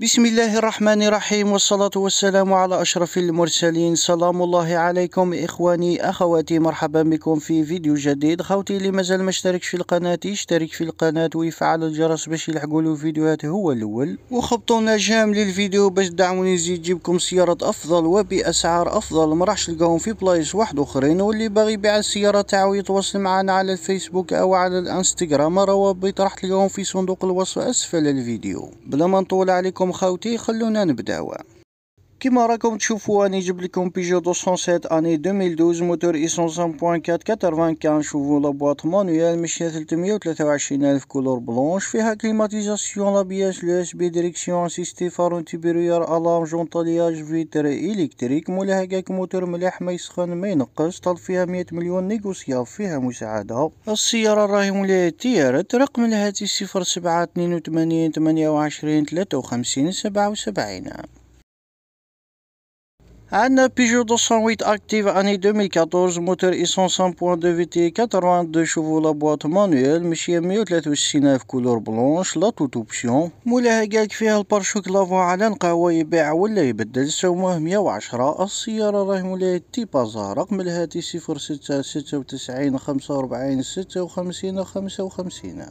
بسم الله الرحمن الرحيم والصلاة والسلام على أشرف المرسلين سلام الله عليكم إخواني أخواتي مرحبا بكم في فيديو جديد خوتي اللي مازال ما اشتركش في القناة يشترك في القناة ويفعل الجرس باش يلحقوا فيديوهات هو الأول وخبطونا جام للفيديو باش دعموني نزيد جيبكم سيارات أفضل وبأسعار أفضل ما راحش تلقاهم في بلايص واحد أخرين واللي باغي يبيع السيارة تاعو يتواصل معنا على الفيسبوك أو على الانستغرام روابط راح تلقاهم في صندوق الوصف أسفل الفيديو بلا ما نطول عليكم راكم خوتي خلونا نبداو كيما راكم تشوفوا راني جبت لكم بيجو 207 اني 2012 موتور ايسونس 1.4 95 شوفوا لا لابواط مانويال مشيها 323000 كولور بلونش فيها كليماتيزاسيون لابياس لو اس بي ديريكسيون اسيستي فارون تيبيريور الارم جونطالياج فيتر الكتريك مولا هكاك موتور مليح ما يسخن ما ينقص طال فيها 100 مليون نيغوسيا فيها مساعدة السيارة راهي مولاي تيارت رقم الهاتف 07 82 28 53 77 عندنا بيجو 208 اكتيف اني 2014 موتور ايسونس 1.2 في تي 82 شوفو لا بواط مانويل مشية 163 الف كولور بلونش لا توت اوبسيون مولاها قالك فيها البارشوك لافو على نقاوة يبيع ولا يبدل سومه 110 السيارة راه مولاها تيبا زهر رقم الهاتف 06 96 45 56 55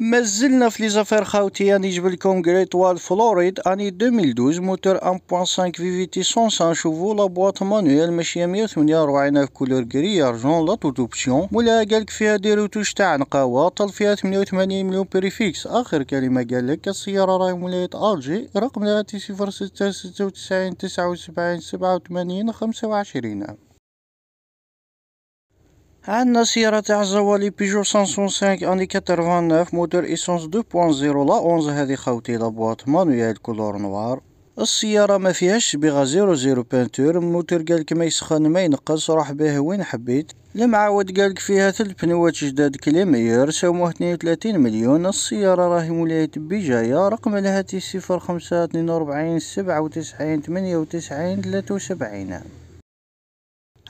مازلنا في لي زافير خاوتي راني جبت لكم جريت وال فلوريد اني 2012 موتور 1.5 في في تي 105 شوفو لا بواط مانويل ماشيه 148 في كولور كري ارجون لا توت اوبسيون مولاها قالك فيها دي روتوش تاع نقاوه طل فيها 88 مليون بريفيكس اخر كلمه قالك السياره راهي ولايه الجي رقم لها تي 06 96 79 87 25 عندنا سيارة تاع الزوالي بيجو 505 اني 89 موتور ايسونس 2.0 لا 11 هذه لا لابواط مانويال كولور نوار السيارة ما فيهاش بيغا زيرو زيرو بانتور الموتور قالك ما يسخن ما ينقص روح به وين حبيت المعاود قالك فيها ثلث بنوات جداد كليمير سموه 32 مليون السيارة راهي مولاية بجاية رقم لها تي صفر خمسة اثنين وربعين سبعة وتسعين ثمانية وتسعين ثلاثة وسبعين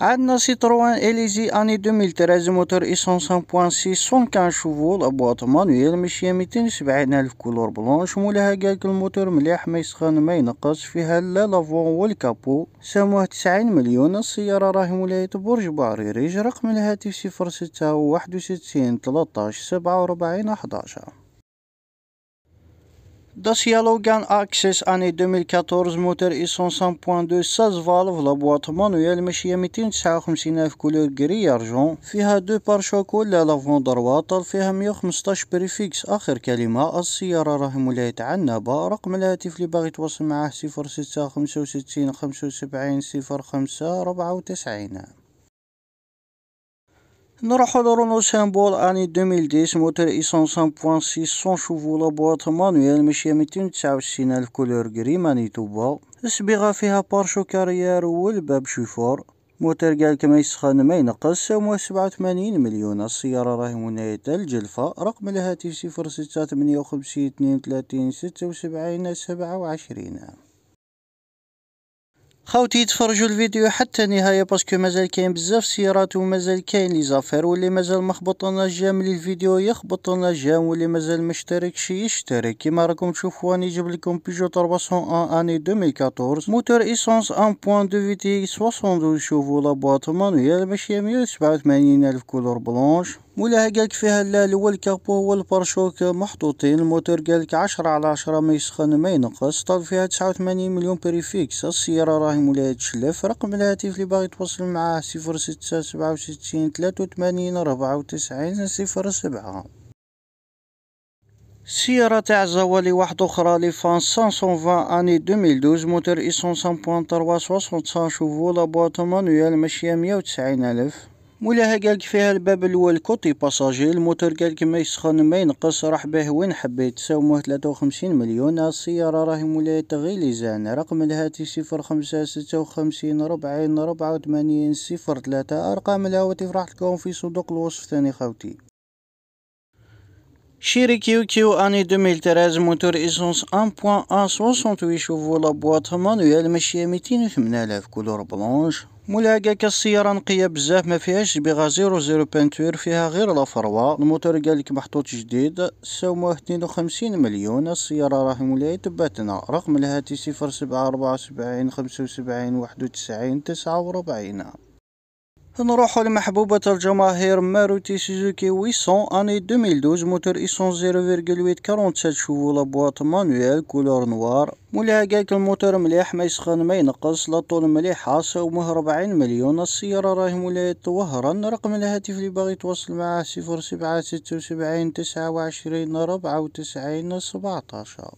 عندنا سيتروان اليزي اني 2013 موتور ايسونس 1.6 115 شوفو لا بواط مانويل مشية 270 الف كولور بلونش مولاها كاك الموتور مليح ما يسخن ما ينقص فيها لا لافون والكابو سموه 90 مليون السيارة راهي مولاية برج بعريريج رقم الهاتف 06 61 13 47 11 Dacia Logan Access année 2014 موتر ايسون 100.2 16 فالف لابواط مانويل ماشية 259 الف كولور جري ارجون فيها دو بارشوك ولا لافون درواطل فيها 115 بريفيكس اخر كلمة السيارة راهي مولاية عنابة رقم الهاتف اللي باغي يتواصل معاه 06 65 75 05 94 نروحو لرونو اني 2010 موتور ايسون 1.6 شوفو لا بواط مانويل ماشية 269 الف كولور كري مانيتوبا الصبيغة فيها بارشو كاريير والباب شوفور موتور قال كما يسخن ما ينقص سموه سبعة وثمانين مليون السيارة راهي ولاية الجلفة رقم الهاتف صفر ستة ثمانية وخمسين اثنين وثلاثين ستة وسبعين سبعة وعشرين خاوتي تفرجوا الفيديو حتى نهاية باسكو مازال كاين بزاف سيارات ومازال كاين لي زافير واللي مازال ما خبطنا جام لي الفيديو يخبط جام واللي مازال ما اشتركش يشترك كيما راكم تشوفوا راني جاب لكم بيجو 401 اني 2014 موتور ايسونس 1.2 في تي 72 شوفوا لا بواط مانويال ماشي 187000 كولور بلونش ملاحقة فيها الليل والكربو البارشوك محطوطين الموتور قالك عشرة على عشرة ما يسخن ما ينقص طال فيها تسعة وثمانين مليون بريفيكس السيارة راهي مولاها تشلف رقم الهاتف اللي باغي تواصل معاه صفر ستة سبعة وستين ثلاثة وثمانين ربعة وتسعين صفر سبعة سيارة تاع زوالي واحد أخرى لي فان 520 أني 2012 موتور إيسون 1.3 65 شوفو لابواط مانويال ماشية مية وتسعين ألف مولاها قالك فيها الباب الاول كوتي باساجي الموتور قالك ما يسخن ما ينقص راح به وين حبيت ساومه 53 مليون السيارة راهي مولاي تغيلي زان رقم الهاتف صفر خمسة ستة وخمسين ربعين ربعة وثمانين صفر ثلاثة أرقام الهواتف راح تكون في صندوق الوصف ثاني خوتي شيري كيو كيو اني 2013 موتور ايسونس 1.1 68 chevaux la مانويل manuelle ماشية 280 ألف couleur blanche كاكا السيارة نقية بزاف ما فيهاش بيغا زيرو زيرو بانتور فيها غير لا فروا الموتور قالك محطوط جديد سوموه اثنين وخمسين مليون السيارة راهي مولاي تباتنا رقم الهاتف صفر سبعة ربعة وسبعين خمسة وسبعين واحد وتسعين تسعة وربعين نروح لمحبوبة الجماهير ماروتي سوزوكي ويسون اني 2012 موتور ايسون 0.8 47 شوفو لابواط مانويل كولور نوار مولاها قالك الموتور مليح ما يسخن ما ينقص لا طول مليحة مه 40 مليون السيارة راهي مولاها وهرا رقم الهاتف اللي باغي يتواصل معاه صفر سبعة ستة وسبعين تسعة وعشرين ربعة وتسعين سبعتاشر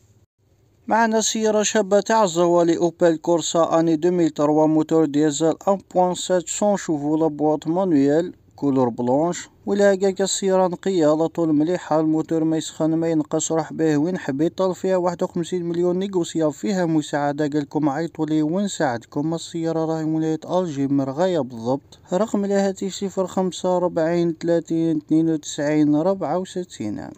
أن سيارة شابة تاع الزوالي أوبل كورسا أني 2003 موتور ديزل 1.700 شوفو لابواط مانويل كولور بلونش ولا هكاك السيارة نقية على طول مليحة الموتور ما يسخن ما ينقص روح بيه وين حبيت طال فيها واحد وخمسين مليون نيغوسيا فيها مساعدة قالكم عيطوا لي ونساعدكم السيارة راهي مولاية الجي مرغاية بالضبط رقم الهاتف صفر خمسة ربعين ثلاثين اثنين وتسعين ربعة وستين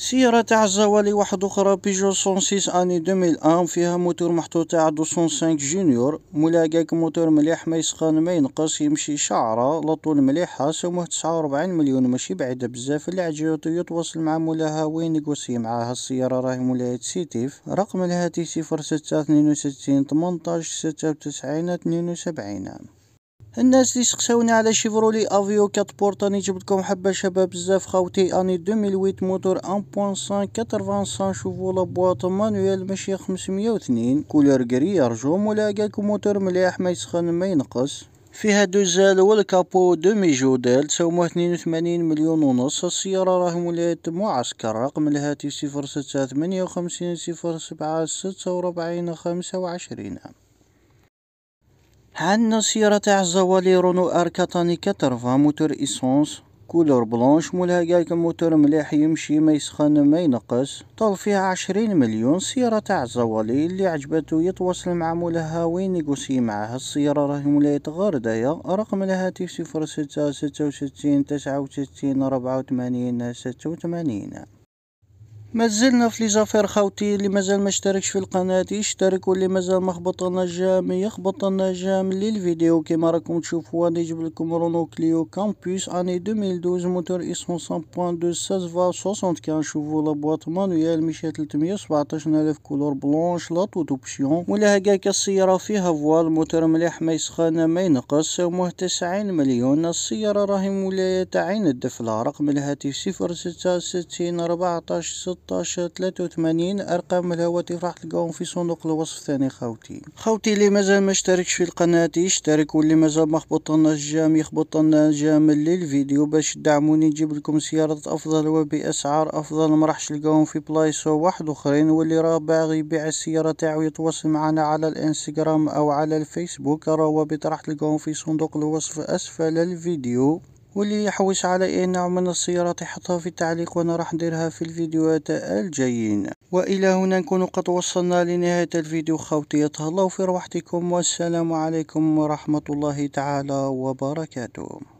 سيارة تاع الزوالي واحد أخرى بيجو 106 أني 2001 فيها موتور محطوط تاع 205 جونيور ملاقاك موتور مليح ما يسخن ما ينقص يمشي شعرة لطول مليحة سموه 49 مليون ماشي بعيدة بزاف اللي عجبته يتواصل مع مولاها وين يقوسي معاها السيارة راهي مولاها سيتيف رقم الهاتف 06 62 18 96 72 الناس اللي سقساوني على شيفرولي افيو 4 بورت راني جبت لكم حبه شباب بزاف خاوتي اني 2008 موتور 1.5 85 شوفوا لا بواط مانويل ماشي 502 كولور غري رجوم ولا قالك موتور مليح ما يسخن ما ينقص فيها دوزال والكابو دومي جودال تساوموه 82 مليون ونص السيارة راه مولات معسكر رقم الهاتف صفر ستة ثمانية وخمسين صفر هن تاع الزوالي رونو أركاتاني كترفا موتور إيسونس كولور بلانش مولها جايك موتور مليح يمشي ما يسخن ما ينقص طال فيها عشرين مليون سيارة تاع الزوالي اللي عجبته يتواصل مع مولها وين يقوسي معها السيارة راهي مولاية غردية رقم الهاتف صفر ستة ستة وستين تسعة وستين ربعة وثمانين ستة وثمانين مازلنا في ليزافير خاوتي اللي مازال ما اشتركش في القناة يشترك واللي مازال ما خبط لنا جام يخبط لنا جام للفيديو كما راكم تشوفوا انا يجيب لكم رونو كليو كامبوس اني 2012 موتور اسمه 100.2 فا 60 كان نشوفوا لابواط مانويال 317 الف كولور بلونش لا توت اوبسيون ولا هكاك السيارة فيها فوال موتور مليح ما يسخن ما ينقص سعمه 90 مليون السيارة راهي ولاية عين الدفلة رقم الهاتف 066 14 ستاشر وثمانين ارقام الهواتف راح تلقاهم في صندوق الوصف الثاني خوتي خوتي اللي مازال ما اشتركش في القناة يشترك واللي مازال ما الجام يخبط لنا جام للفيديو باش تدعموني نجيب لكم سيارات افضل وباسعار افضل ما راحش تلقاهم في بلايص واحد اخرين واللي راه باغي يبيع السيارة تاعو يتواصل معنا على الانستغرام او على الفيسبوك الروابط راح تلقاهم في صندوق الوصف اسفل الفيديو واللي يحوش على اي نوع من السيارات يحطها في التعليق وانا راح نديرها في الفيديوهات الجايين والى هنا نكون قد وصلنا لنهاية الفيديو خوتي الله في روحتكم والسلام عليكم ورحمة الله تعالى وبركاته